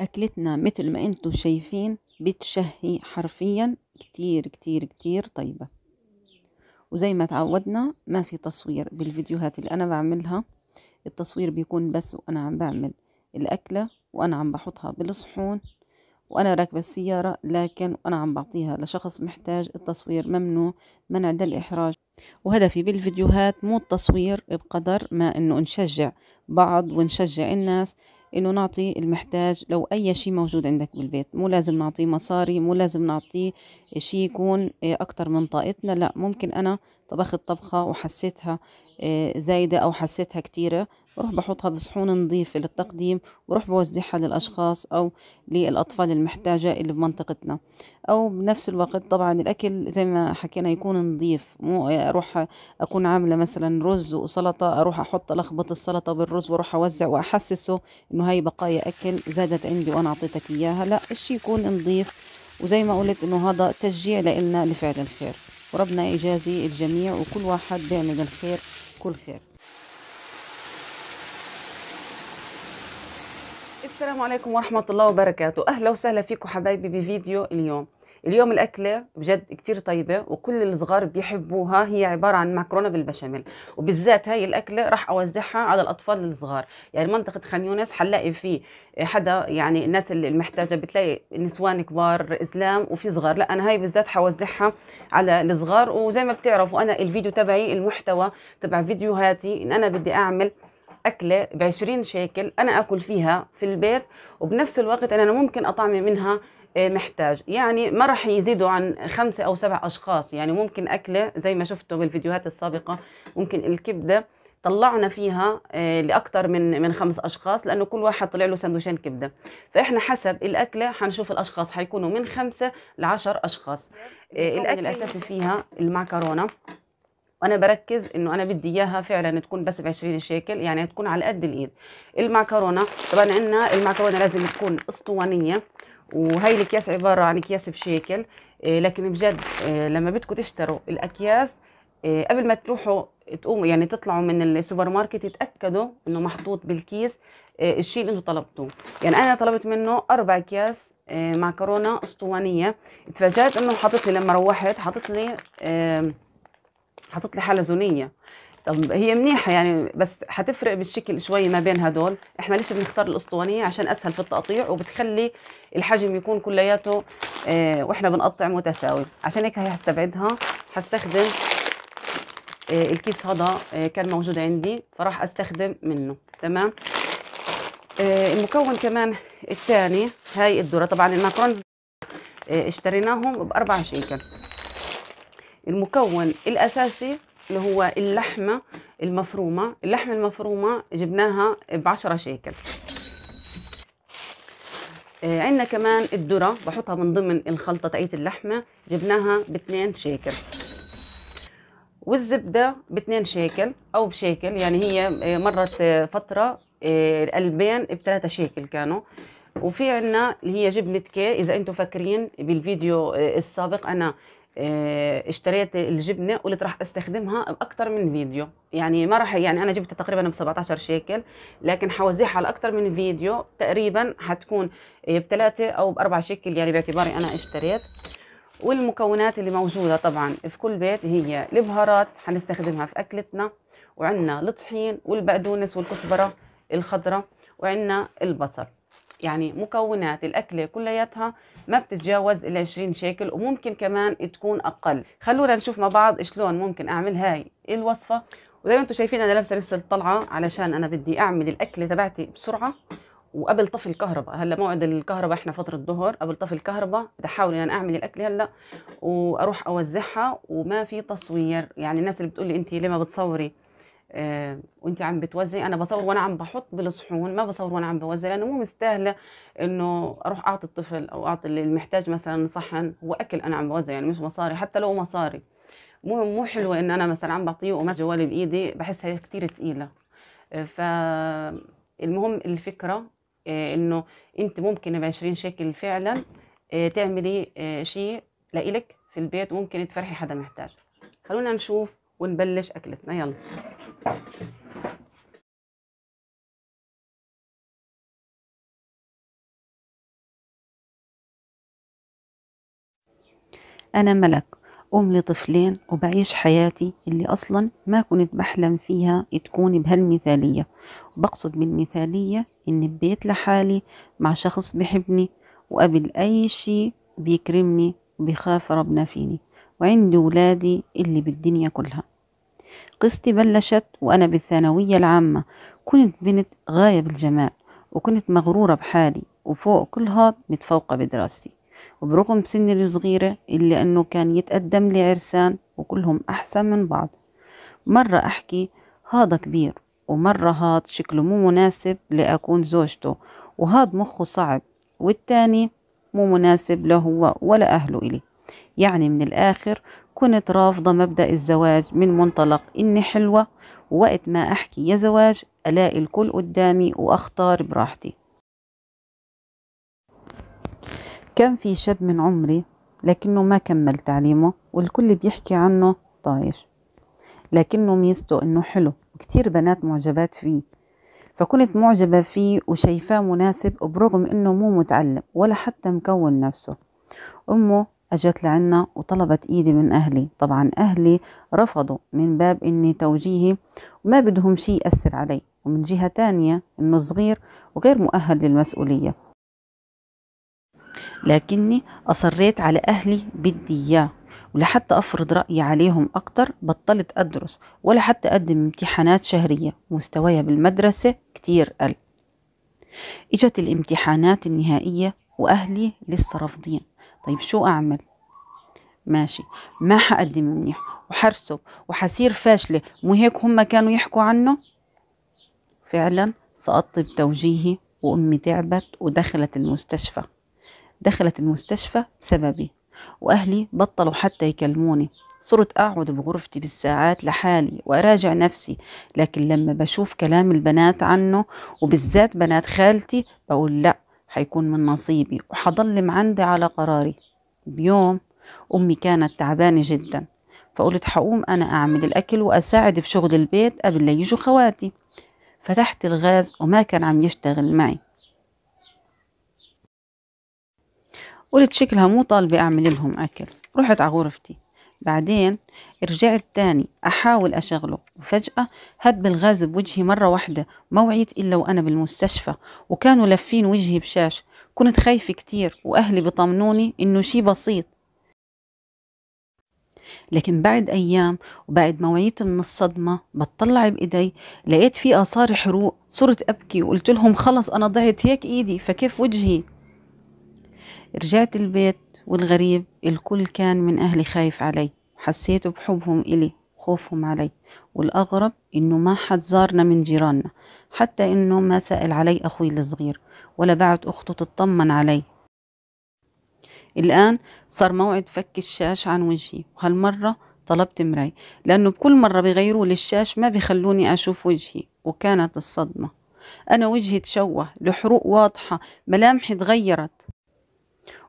أكلتنا مثل ما أنتوا شايفين بتشهي حرفيا كتير كتير كتير طيبة وزي ما تعودنا ما في تصوير بالفيديوهات اللي أنا بعملها التصوير بيكون بس وأنا عم بعمل الأكلة وأنا عم بحطها بالصحون وأنا راكبة السيارة لكن وأنا عم بعطيها لشخص محتاج التصوير ممنوع منع الإحراج وهدفي بالفيديوهات مو التصوير بقدر ما أنه نشجع بعض ونشجع الناس انه نعطي المحتاج لو اي شيء موجود عندك بالبيت مو لازم نعطيه مصاري مو لازم نعطيه شيء يكون آه، اكتر من طاقتنا لا ممكن انا طبخت طبخة وحسيتها آه، زايدة او حسيتها كتيرة بحط بحطها بصحون نظيفة للتقديم وروح بوزعها للأشخاص أو للأطفال المحتاجة اللي بمنطقتنا أو بنفس الوقت طبعا الأكل زي ما حكينا يكون نظيف مو أروح أكون عاملة مثلا رز وسلطة أروح أحط ألخبط السلطة بالرز وأروح أوزع وأحسسه إنه هاي بقايا أكل زادت عندي وأنا أعطيتك إياها لا الشي يكون نظيف وزي ما قلت إنه هذا تشجيع لإلنا لفعل الخير وربنا يجازي الجميع وكل واحد بيعمل الخير كل خير السلام عليكم ورحمة الله وبركاته أهلا وسهلا فيكم حبايبي بفيديو اليوم اليوم الأكلة بجد كتير طيبة وكل الصغار بيحبوها هي عبارة عن مكرونة بالبشاميل وبالذات هاي الأكلة راح أوزعها على الأطفال الصغار يعني منطقة خان يونس حنلاقي فيه حدا يعني الناس اللي محتاجة بتلاقي نسوان كبار إسلام وفي صغار لا أنا هاي بالذات حوزعها على الصغار وزي ما بتعرفوا أنا الفيديو تبعي المحتوى تبع فيديوهاتي إن أنا بدي أعمل أكلة بعشرين شيكل أنا أكل فيها في البيت وبنفس الوقت أنا ممكن أطعمي منها آه، محتاج يعني ما راح يزيدوا عن خمسة أو سبع أشخاص يعني ممكن أكلة زي ما شفتوا بالفيديوهات السابقة ممكن الكبدة طلعنا فيها آه، لأكثر من من خمس أشخاص لأنه كل واحد طلع له سندوتشين كبدة فإحنا حسب الأكلة حنشوف الأشخاص حيكونوا من خمسة لعشر أشخاص آه، طيب، الأكل طيب. الأساسي فيها المعكرونة وانا بركز انه انا بدي اياها فعلا تكون بس ب 20 شيكل يعني تكون على قد الايد المعكرونه طبعا عندنا المعكرونه لازم تكون اسطوانيه وهي الاكياس عباره عن اكياس بشيكل آه، لكن بجد آه، لما بدكم تشتروا الاكياس آه، قبل ما تروحوا تقوموا يعني تطلعوا من السوبر ماركت تتاكدوا انه محطوط بالكيس الشيء اللي انتم طلبتوه يعني انا طلبت منه اربع اكياس معكرونه اسطوانيه تفاجات انه حاطط لي لما روحت حاطط لي حاطط لي حاله زونيه طب هي منيحه يعني بس هتفرق بالشكل شوي ما بين هدول احنا ليش بنختار الاسطوانيه عشان اسهل في التقطيع وبتخلي الحجم يكون كلياته اه واحنا بنقطع متساوي عشان هيك هي هستبعدها هستخدم اه الكيس هذا اه كان موجود عندي فراح استخدم منه تمام اه المكون كمان الثاني هاي الذره طبعا الماكرون آه، اشتريناهم باربع شيكل المكون الأساسي اللي هو اللحمة المفرومة اللحمة المفرومة جبناها بعشرة شيكل آه، عندنا كمان الذرة بحطها من ضمن الخلطة تاعت اللحمة جبناها 2 شيكل والزبدة 2 شيكل أو بشيكل يعني هي آه، مرت آه، فترة القلبين بثلاثة شيكل كانوا وفي عنا اللي هي جبنة كي إذا أنتم فاكرين بالفيديو السابق أنا آه، اشتريت الجبنه قلت راح استخدمها باكثر من فيديو يعني ما راح يعني انا جبتها تقريبا ب 17 شيكل لكن حوزعها على اكثر من فيديو تقريبا حتكون بثلاثه او باربع شيكل يعني باعتباري انا اشتريت والمكونات اللي موجوده طبعا في كل بيت هي البهارات حنستخدمها في اكلتنا وعندنا الطحين والبقدونس والكزبره الخضراء وعندنا البصل يعني مكونات الأكلة كلياتها ما بتتجاوز ال 20 شيكل وممكن كمان تكون أقل خلونا نشوف مع بعض شلون ممكن أعمل هاي الوصفة وزي ما انتم شايفين أنا لابسة نفس الطلعة علشان أنا بدي أعمل الأكلة تبعتي بسرعة وقبل طفي الكهرباء هلا موعد الكهرباء احنا فتره الظهر قبل طفي الكهرباء بدي احاول ان يعني اعمل الاكله هلا واروح اوزعها وما في تصوير يعني الناس اللي بتقول لي انت ليه ما بتصوري آه، وانت عم بتوزعي انا بصور وانا عم بحط بالصحون ما بصور وانا عم بوزع لانه مو مستاهله انه اروح اعطي الطفل او اعطي اللي محتاج مثلا صحن هو اكل انا عم بوزع يعني مش مصاري حتى لو مصاري مو مو حلوه ان انا مثلا عم بعطيه وما جوالي بايدي بحس هي كثير ثقيله آه، فالمهم الفكره آه، انه انت ممكن ب 20 شكل فعلا تعملي شيء لإلك في البيت وممكن تفرحي حدا محتاج خلونا نشوف ونبلش اكلتنا يلا أنا ملك أم لطفلين وبعيش حياتي اللي أصلا ما كنت بحلم فيها تكون بهالمثالية وبقصد بالمثالية إني ببيت لحالي مع شخص بحبني وقبل أي شي بيكرمني وبيخاف ربنا فيني وعندي ولادي اللي بالدنيا كلها قصتي بلشت وأنا بالثانوية العامة كنت بنت غاية بالجمال وكنت مغرورة بحالي وفوق كل هاد متفوقة بدراستي وبرغم سني الصغيرة إلا أنه كان يتقدم لي عرسان وكلهم أحسن من بعض مرة أحكي هذا كبير ومرة هاد شكله مو مناسب لأكون زوجته وهاد مخه صعب والتاني مو مناسب لا هو ولا أهله إلي يعني من الآخر كنت رافضة مبدأ الزواج من منطلق إني حلوة ووقت ما أحكي يا زواج ألاقي الكل قدامي وأختار براحتي كان في شاب من عمري لكنه ما كمل تعليمه والكل بيحكي عنه طايش لكنه ميزته إنه حلو وكتير بنات معجبات فيه فكنت معجبة فيه وشايفاه مناسب برغم إنه مو متعلم ولا حتى مكون نفسه أمه اجت لعنا وطلبت ايدي من اهلي طبعا اهلي رفضوا من باب اني توجيهي وما بدهم شيء ياثر علي ومن جهه تانية انه صغير وغير مؤهل للمسؤوليه لكني اصريت على اهلي بدي اياه ولحتى أفرض رأيي عليهم أكتر بطلت أدرس ولا حتى أقدم امتحانات شهرية مستوايا بالمدرسة كتير قل إجت الامتحانات النهائية وأهلي لسه رافضين طيب شو أعمل ماشي ما حقدم منيح وحرسب وحصير فاشلة مو هيك هم كانوا يحكوا عنه فعلا سقطت بتوجيهي وأمي تعبت ودخلت المستشفى دخلت المستشفى بسببي وأهلي بطلوا حتى يكلموني صرت أقعد بغرفتي بالساعات لحالي وأراجع نفسي لكن لما بشوف كلام البنات عنه وبالذات بنات خالتي بقول لأ حيكون من نصيبي وهضلم عندي على قراري بيوم أمي كانت تعبانة جدا فقلت حقوم أنا أعمل الأكل وأساعد في شغل البيت قبل لا يجوا خواتي فتحت الغاز وما كان عم يشتغل معي قلت شكلها مو طالبة أعمل لهم أكل رحت على غرفتي بعدين رجعت تاني أحاول أشغله وفجأة هب الغاز بوجهي مرة واحدة ما وعيت إلا وأنا بالمستشفى وكانوا لافين وجهي بشاش كنت خايفة كتير وأهلي بطمنوني إنه شي بسيط لكن بعد أيام وبعد ما وعيت من الصدمة بتطلع بإيدي لقيت في آثار حروق صرت أبكي وقلت لهم خلص أنا ضعت هيك إيدي فكيف وجهي رجعت البيت والغريب الكل كان من أهلي خايف علي حسيت بحبهم إلي خوفهم علي والأغرب إنه ما حد زارنا من جيراننا حتى إنه ما سأل علي أخوي الصغير ولا بعت أخته تطمن علي الآن صار موعد فك الشاش عن وجهي وهالمرة طلبت مراي لأنه بكل مرة بيغيروا لي الشاش ما بيخلوني أشوف وجهي وكانت الصدمة أنا وجهي تشوه الحروق واضحة ملامحي تغيرت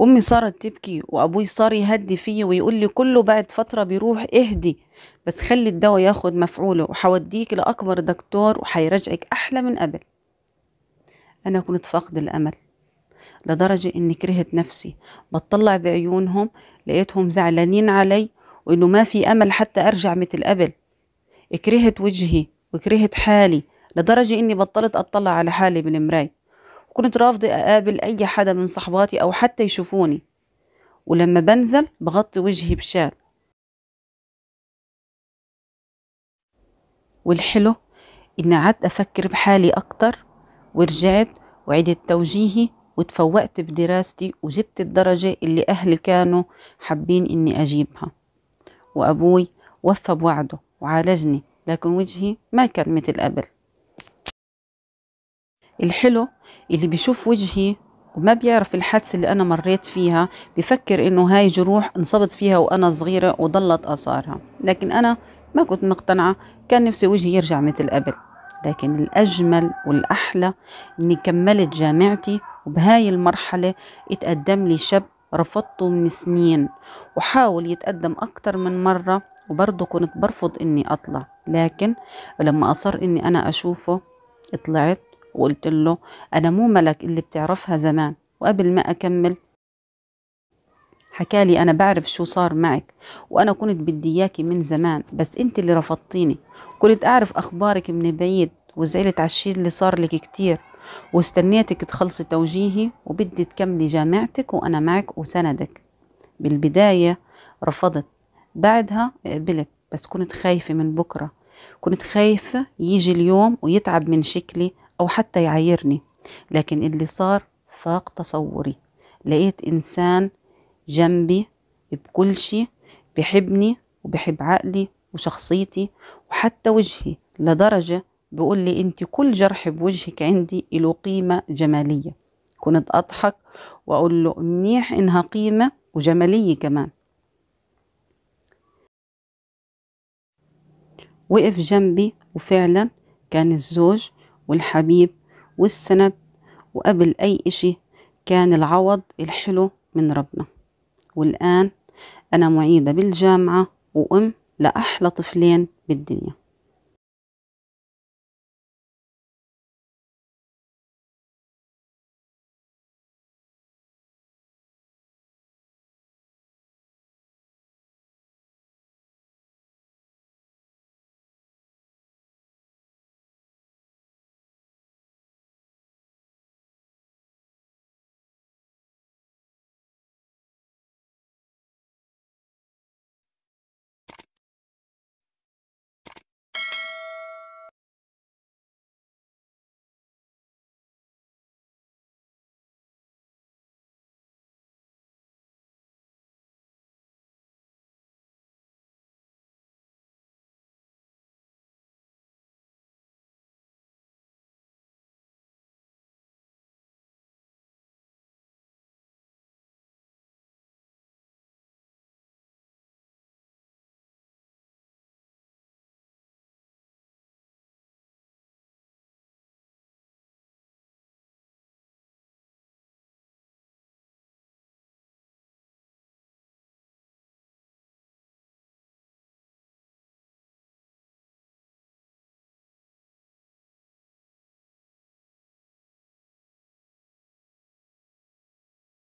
أمي صارت تبكي وأبوي صار يهدي فيه ويقول لي كله بعد فترة بيروح اهدي بس خلي الدواء ياخد مفعوله وحوديك لأكبر دكتور وحيرجعك أحلى من قبل أنا كنت فاقد الأمل لدرجة إني كرهت نفسي بتطلع بعيونهم لقيتهم زعلانين علي وإنه ما في أمل حتى أرجع مثل قبل كرهت وجهي وكرهت حالي لدرجة إني بطلت أطلع على حالي بالمراية كنت رافضة أقابل أي حدا من صحباتي أو حتى يشوفوني ولما بنزل بغطي وجهي بشال والحلو إني قعدت أفكر بحالي أكتر ورجعت وعدت توجيهي وتفوقت بدراستي وجبت الدرجة اللي أهلي كانوا حابين إني أجيبها وأبوي وفى بوعده وعالجني لكن وجهي ما كان مثل قبل الحلو اللي بيشوف وجهي وما بيعرف الحادثة اللي أنا مريت فيها بفكر إنه هاي جروح انصبت فيها وأنا صغيرة وضلت آثارها لكن أنا ما كنت مقتنعة كان نفسي وجهي يرجع مثل قبل لكن الأجمل والأحلى إني كملت جامعتي وبهاي المرحلة اتقدم لي شاب رفضته من سنين وحاول يتقدم أكتر من مرة وبرضه كنت برفض إني أطلع لكن لما أصر إني أنا أشوفه طلعت وقلت له أنا مو ملك اللي بتعرفها زمان وقبل ما أكمل حكالي أنا بعرف شو صار معك وأنا كنت بدي إياكي من زمان بس أنت اللي رفضتيني كنت أعرف أخبارك من بعيد وزعلت على الشيء اللي صار لك كتير واستنيتك تخلصي توجيهي وبدي تكملي جامعتك وأنا معك وسندك بالبداية رفضت بعدها قبلت بس كنت خايفة من بكرة كنت خايفة يجي اليوم ويتعب من شكلي أو حتى يعايرني لكن اللي صار فاق تصوري لقيت إنسان جنبي بكل شيء بحبني وبحب عقلي وشخصيتي وحتى وجهي لدرجة بقول لي أنت كل جرح بوجهك عندي له قيمة جمالية كنت أضحك وأقول له منيح إنها قيمة وجمالية كمان وقف جنبي وفعلا كان الزوج والحبيب والسند وقبل أي إشي كان العوض الحلو من ربنا والآن أنا معيدة بالجامعة وأم لأحلى طفلين بالدنيا